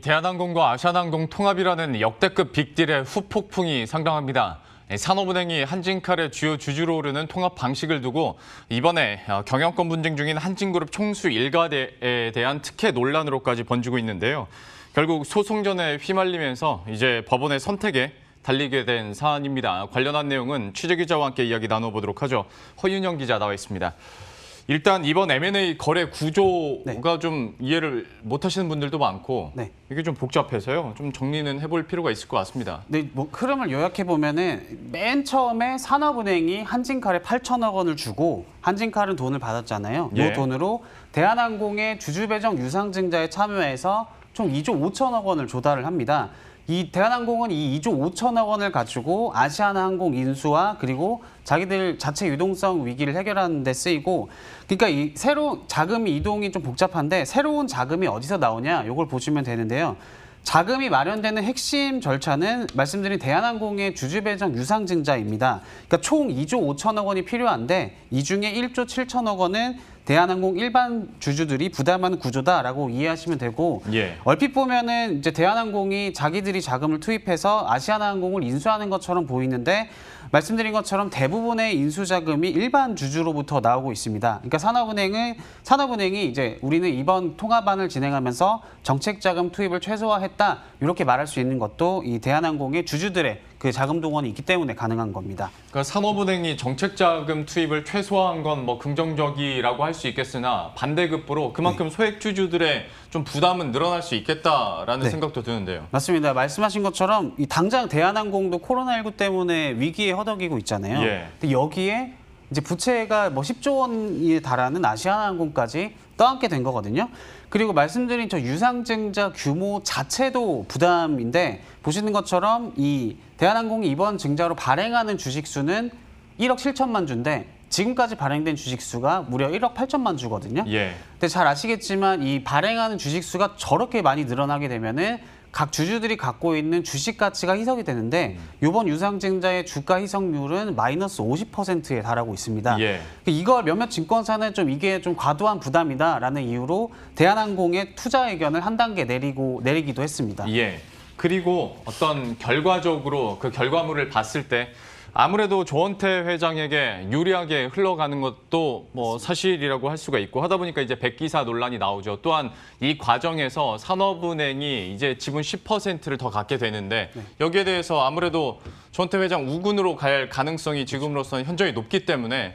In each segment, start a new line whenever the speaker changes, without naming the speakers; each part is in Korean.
대한항공과 아시아나항공 통합이라는 역대급 빅딜의 후폭풍이 상당합니다. 산업은행이 한진칼의 주요 주주로 오르는 통합 방식을 두고 이번에 어, 경영권 분쟁 중인 한진그룹 총수 일가에 대한 특혜 논란으로까지 번지고 있는데요. 결국 소송전에 휘말리면서 이제 법원의 선택에 달리게 된 사안입니다. 관련한 내용은 취재기자와 함께 이야기 나눠보도록 하죠. 허윤영 기자 나와 있습니다. 일단 이번 M&A 거래 구조가 네. 좀 이해를
못하시는 분들도 많고 네. 이게 좀 복잡해서요. 좀 정리는 해볼 필요가 있을 것 같습니다. 네, 뭐 흐름을 요약해 보면은 맨 처음에 산업은행이 한진칼에 8천억 원을 주고 한진칼은 돈을 받았잖아요. 예. 이 돈으로 대한항공의 주주배정 유상증자에 참여해서 총 2조 5천억 원을 조달을 합니다. 이 대한항공은 이 2조 5천억 원을 가지고 아시아나항공 인수와 그리고 자기들 자체 유동성 위기를 해결하는 데 쓰이고 그러니까 이 새로운 자금 이동이 좀 복잡한데 새로운 자금이 어디서 나오냐 이걸 보시면 되는데요. 자금이 마련되는 핵심 절차는 말씀드린 대한항공의 주주배정 유상증자입니다. 그러니까 총 2조 5천억 원이 필요한데 이 중에 1조 7천억 원은 대한항공 일반 주주들이 부담하는 구조다라고 이해하시면 되고 예. 얼핏 보면은 이제 대한항공이 자기들이 자금을 투입해서 아시아나항공을 인수하는 것처럼 보이는데 말씀드린 것처럼 대부분의 인수 자금이 일반 주주로부터 나오고 있습니다. 그러니까 산업은행은 산업은행이 이제 우리는 이번 통합안을 진행하면서 정책 자금 투입을 최소화했다 이렇게 말할 수 있는 것도 이 대한항공의 주주들의 그 자금 동원이 있기 때문에 가능한 겁니다.
그러니까 산업은행이 정책 자금 투입을 최소화한 건 뭐 긍정적이라고 할 수 있겠으나 반대급부로 그만큼 네. 소액주주들의 좀
부담은 늘어날 수 있겠다라는 네. 생각도 드는데요. 맞습니다. 말씀하신 것처럼 이 당장 대한항공도 코로나19 때문에 위기에 허덕이고 있잖아요. 예. 근데 여기에 이제 부채가 뭐 10조 원에 달하는 아시아나항공까지 떠안게 된 거거든요. 그리고 말씀드린 저 유상증자 규모 자체도 부담인데 보시는 것처럼 이 대한항공이 이번 증자로 발행하는 주식수는 1억 7천만 주인데 지금까지 발행된 주식수가 무려 1억 8천만 주거든요. 예. 근데 잘 아시겠지만 이 발행하는 주식수가 저렇게 많이 늘어나게 되면은 각 주주들이 갖고 있는 주식 가치가 희석이 되는데 이번 음. 유상증자의 주가 희석률은 마이너스 50%에 달하고 있습니다. 예. 그 이걸 몇몇 증권사는 좀 이게 좀 과도한 부담이다라는 이유로 대한항공의 투자 의견을 한 단계 내리고 내리기도 했습니다. 예. 그리고
어떤 결과적으로 그 결과물을 봤을 때 아무래도 조원태 회장에게 유리하게 흘러가는 것도 뭐 사실이라고 할 수가 있고 하다 보니까 이제 백기사 논란이 나오죠. 또한 이 과정에서 산업은행이 이제 지분 10%를 더 갖게 되는데 네. 여기에 대해서 아무래도 조원태 회장 우군으로 갈 가능성이 지금으로서는 현저히 높기 때문에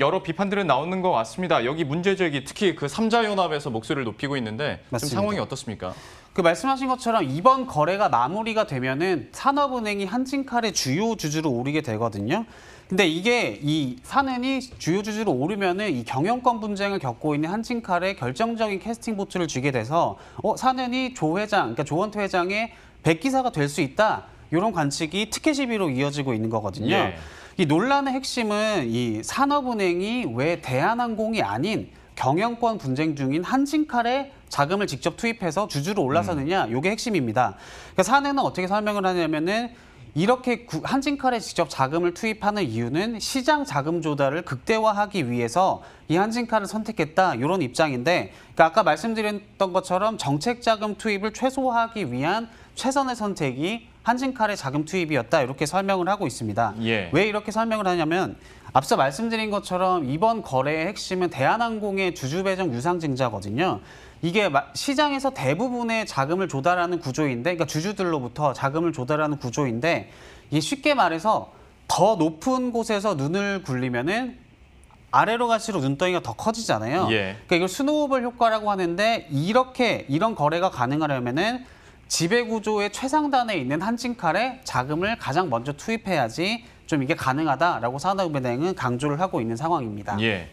여러 비판들은 나오는 것 같습니다. 여기 문제 제기 특히 그 삼자연합에서 목소리를 높이고 있는데 맞습니다. 지금 상황이
어떻습니까? 그 말씀하신 것처럼 이번 거래가 마무리가 되면은 산업은행이 한진칼의 주요 주주로 오르게 되거든요. 근데 이게 이 산은이 주요 주주로 오르면은 이 경영권 분쟁을 겪고 있는 한진칼의 결정적인 캐스팅 보트를 주게 돼서 어 산은이 조 회장 그러니까 조원태 회장의 백기사가 될 수 있다. 이런 관측이 특혜 시비로 이어지고 있는 거거든요. 예. 이 논란의 핵심은 이 산업은행이 왜 대한항공이 아닌 경영권 분쟁 중인 한진칼에 자금을 직접 투입해서 주주로 올라서느냐 음. 요게 핵심입니다. 그러니까 사내는 어떻게 설명을 하냐면은 이렇게 한진칼에 직접 자금을 투입하는 이유는 시장 자금 조달을 극대화하기 위해서 이 한진칼을 선택했다 이런 입장인데 그러니까 아까 말씀드렸던 것처럼 정책 자금 투입을 최소화하기 위한 최선의 선택이 한진칼의 자금 투입이었다 이렇게 설명을 하고 있습니다. 예. 왜 이렇게 설명을 하냐면 앞서 말씀드린 것처럼 이번 거래의 핵심은 대한항공의 주주배정 유상증자거든요. 이게 시장에서 대부분의 자금을 조달하는 구조인데, 그러니까 주주들로부터 자금을 조달하는 구조인데, 이게 쉽게 말해서 더 높은 곳에서 눈을 굴리면은 아래로 갈수록 눈덩이가 더 커지잖아요. 예. 그러니까 이걸 스노우볼 효과라고 하는데 이렇게 이런 거래가 가능하려면은 지배구조의 최상단에 있는 한진칼에 자금을 가장 먼저 투입해야지 좀 이게 가능하다라고 산업은행은 강조를 하고 있는 상황입니다. 예.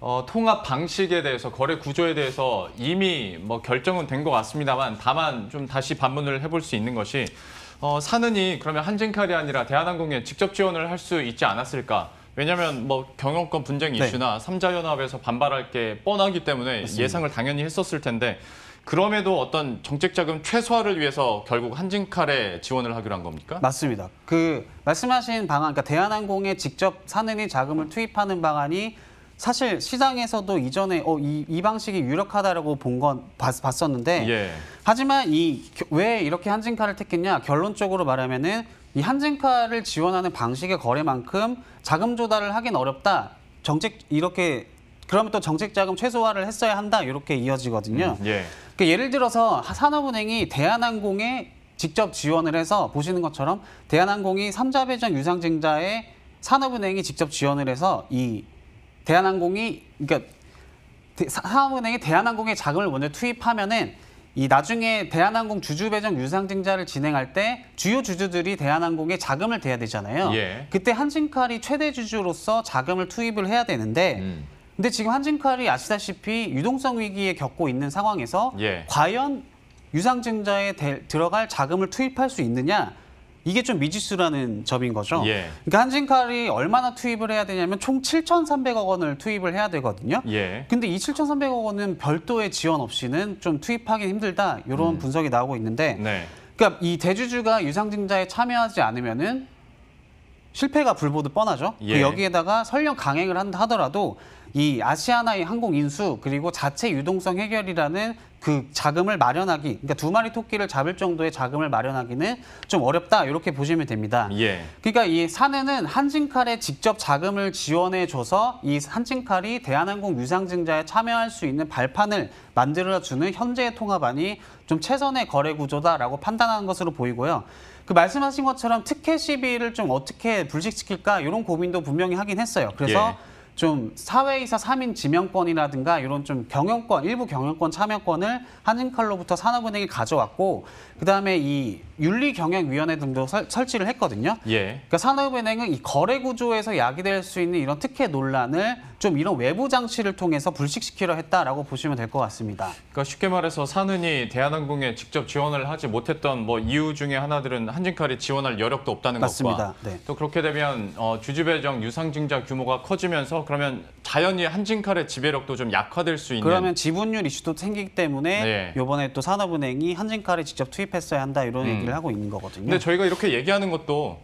어, 통합 방식에 대해서 거래 구조에 대해서 이미 뭐 결정은 된 것 같습니다만 다만 좀 다시 반문을 해볼 수 있는 것이 어, 사는이 그러면 한진칼이 아니라 대한항공에 직접 지원을 할 수 있지 않았을까? 왜냐하면 뭐 경영권 분쟁 네. 이슈나 네. 삼자연합에서 반발할 게 뻔하기 때문에 맞습니다. 예상을 당연히 했었을 텐데 그럼에도
어떤 정책 자금 최소화를 위해서 결국 한진칼에 지원을 하기로 한 겁니까? 맞습니다. 그 말씀하신 방안, 그러니까 대한항공에 직접 사내리 자금을 투입하는 방안이 사실 시장에서도 이전에 어, 이, 이 방식이 유력하다라고 본 건 봤었는데 예. 하지만 이 왜 이렇게 한진칼을 택했냐 결론적으로 말하면은 이 한진칼을 지원하는 방식의 거래만큼 자금 조달을 하긴 어렵다 정책 이렇게 그러면 또 정책 자금 최소화를 했어야 한다 이렇게 이어지거든요. 음, 예. 그러니까 예를 들어서 산업은행이 대한항공에 직접 지원을 해서 보시는 것처럼 대한항공이 삼자배정 유상증자에 산업은행이 직접 지원을 해서 이 대한항공이 그러니까 산업은행이 대한항공에 자금을 먼저 투입하면은 이 나중에 대한항공 주주배정 유상증자를 진행할 때 주요 주주들이 대한항공에 자금을 대야 되잖아요. 예. 그때 한진칼이 최대 주주로서 자금을 투입을 해야 되는데 음. 근데 지금 한진칼이 아시다시피 유동성 위기에 겪고 있는 상황에서 예. 과연 유상증자에 대, 들어갈 자금을 투입할 수 있느냐 이게 좀 미지수라는 점인 거죠. 예. 그러니까 한진칼이 얼마나 투입을 해야 되냐면 총 7,300억 원을 투입을 해야 되거든요. 예. 근데 이 7,300억 원은 별도의 지원 없이는 좀 투입하기 힘들다 이런 음. 분석이 나오고 있는데 네. 그러니까 이 대주주가 유상증자에 참여하지 않으면은 실패가 불보듯 뻔하죠. 그 예. 그 여기에다가 설령 강행을 한다 하더라도 이 아시아나의 항공 인수 그리고 자체 유동성 해결이라는 그 자금을 마련하기 그러니까 두 마리 토끼를 잡을 정도의 자금을 마련하기는 좀 어렵다 이렇게 보시면 됩니다. 예. 그러니까 이 사내는 한진칼에 직접 자금을 지원해 줘서 이 한진칼이 대한항공 유상증자에 참여할 수 있는 발판을 만들어 주는 현재의 통합안이 좀 최선의 거래 구조다라고 판단하는 것으로 보이고요. 그 말씀하신 것처럼 특혜 시비를 좀 어떻게 불식시킬까 이런 고민도 분명히 하긴 했어요. 그래서 예. 좀 사회이사 3인 지명권이라든가 이런 좀 경영권, 일부 경영권 참여권을 한진칼로부터 산업은행이 가져왔고 그다음에 이 윤리경영위원회 등도 설, 설치를 했거든요. 예. 그러니까 산업은행은 이 거래 구조에서 야기될 수 있는 이런 특혜 논란을 좀 이런 외부 장치를 통해서 불식시키려 했다라고 보시면 될 것 같습니다. 그러니까 쉽게 말해서 산은이
대한항공에 직접 지원을 하지 못했던 뭐 이유 중에 하나들은 한진칼이 지원할 여력도 없다는 맞습니다. 것과 네. 또 그렇게 되면 어, 주주배정 유상증자 규모가 커지면서 그러면 자연히 한진칼의 지배력도 좀 약화될 수 있는 그러면
지분율 이슈도 생기기 때문에 네. 이번에 또 산업은행이 한진칼에 직접 투입했어야 한다 이런 음. 얘기를 하고 있는 거거든요. 근데 저희가
이렇게 얘기하는 것도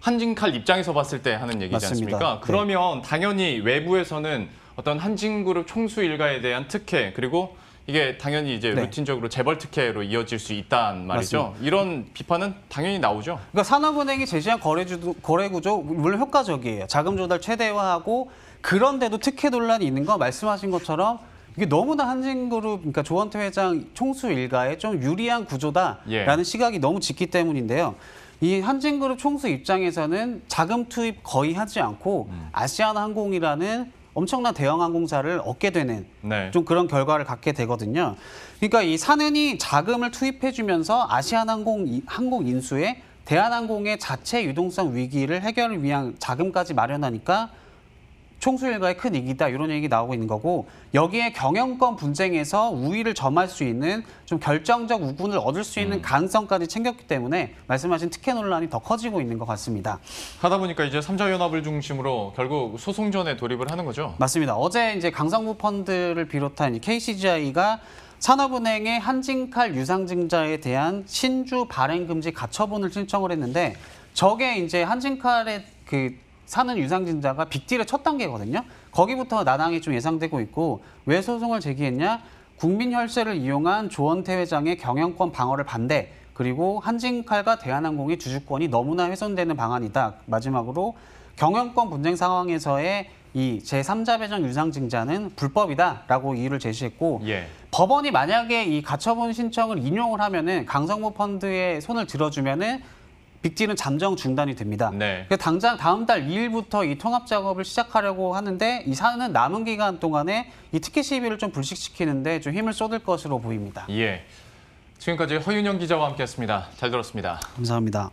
한진칼 입장에서 봤을 때 하는 얘기지 맞습니다. 않습니까? 네. 그러면 당연히 외부에서는 어떤 한진그룹 총수 일가에 대한 특혜 그리고 이게 당연히 이제 네. 루틴적으로 재벌 특혜로 이어질 수 있단 말이죠. 맞습니다.
이런 비판은
당연히 나오죠.
그러니까 산업은행이 제시한 거래주도, 거래구조 물론 효과적이에요. 자금 조달 최대화하고 그런데도 특혜 논란이 있는 거 말씀하신 것처럼 이게 너무나 한진그룹 그러니까 조원태 회장 총수 일가에 좀 유리한 구조다라는 예. 시각이 너무 짙기 때문인데요. 이 한진그룹 총수 입장에서는 자금 투입 거의 하지 않고 음. 아시아나항공이라는 엄청난 대형 항공사를 얻게 되는 네. 좀 그런 결과를 갖게 되거든요. 그러니까 이 사는이 자금을 투입해주면서 아시아나항공 항공 인수에 대한항공의 자체 유동성 위기를 해결을 위한 자금까지 마련하니까 총수 일가의 큰 이기다 이런 얘기 나오고 있는 거고 여기에 경영권 분쟁에서 우위를 점할 수 있는 좀 결정적 우군을 얻을 수 있는 음. 가능성까지 챙겼기 때문에 말씀하신 특혜 논란이 더 커지고 있는 것 같습니다.
하다 보니까 이제 삼자연합을 중심으로 결국
소송전에 돌입을 하는 거죠? 맞습니다. 어제 이제 강성구 펀드를 비롯한 KCGI가 산업은행의 한진칼 유상증자에 대한 신주 발행금지 가처분을 신청을 했는데 저게 이제 한진칼의 그 사는 유상증자가 빅딜의 첫 단계거든요. 거기부터 난항이 좀 예상되고 있고 왜 소송을 제기했냐? 국민혈세를 이용한 조원태 회장의 경영권 방어를 반대 그리고 한진칼과 대한항공의 주주권이 너무나 훼손되는 방안이다. 마지막으로 경영권 분쟁 상황에서의 이 제3자 배정 유상증자는 불법이다라고 이유를 제시했고 예. 법원이 만약에 이 가처분 신청을 인용을 하면은 강성모 펀드에 손을 들어주면은 빅딜은 잠정 중단이 됩니다. 네. 당장 다음 달 2일부터 이 통합 작업을 시작하려고 하는데 이 사안은 남은 기간 동안에 이 티켓 시비를 좀 불식시키는데 좀 힘을 쏟을 것으로 보입니다.
예. 지금까지 허윤영 기자와 함께했습니다. 잘 들었습니다.
감사합니다.